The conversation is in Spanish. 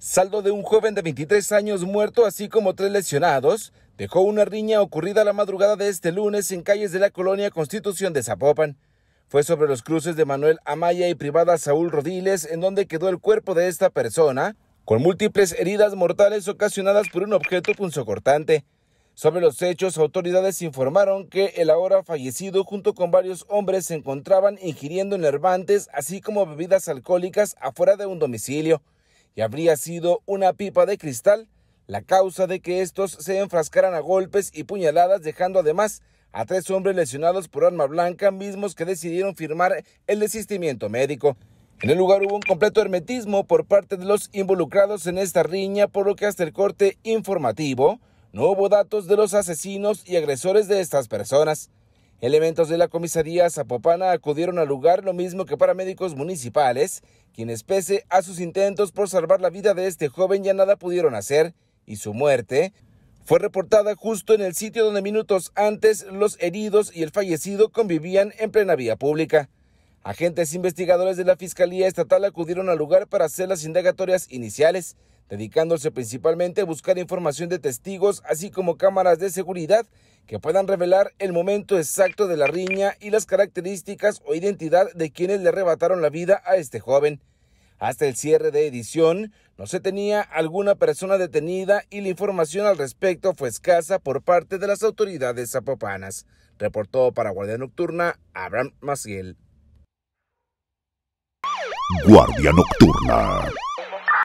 saldo de un joven de 23 años muerto, así como tres lesionados, dejó una riña ocurrida la madrugada de este lunes en calles de la colonia Constitución de Zapopan. Fue sobre los cruces de Manuel Amaya y privada Saúl Rodiles, en donde quedó el cuerpo de esta persona, con múltiples heridas mortales ocasionadas por un objeto punzocortante. Sobre los hechos, autoridades informaron que el ahora fallecido junto con varios hombres se encontraban ingiriendo enervantes así como bebidas alcohólicas afuera de un domicilio y habría sido una pipa de cristal la causa de que estos se enfrascaran a golpes y puñaladas, dejando además a tres hombres lesionados por arma blanca, mismos que decidieron firmar el desistimiento médico. En el lugar hubo un completo hermetismo por parte de los involucrados en esta riña, por lo que hasta el corte informativo no hubo datos de los asesinos y agresores de estas personas. Elementos de la comisaría zapopana acudieron al lugar, lo mismo que paramédicos municipales, quienes pese a sus intentos por salvar la vida de este joven ya nada pudieron hacer, y su muerte fue reportada justo en el sitio donde minutos antes los heridos y el fallecido convivían en plena vía pública. Agentes investigadores de la Fiscalía Estatal acudieron al lugar para hacer las indagatorias iniciales, dedicándose principalmente a buscar información de testigos, así como cámaras de seguridad que puedan revelar el momento exacto de la riña y las características o identidad de quienes le arrebataron la vida a este joven. Hasta el cierre de edición, no se tenía alguna persona detenida y la información al respecto fue escasa por parte de las autoridades zapopanas, reportó para Guardia Nocturna Abraham Maciel. Guardia Nocturna.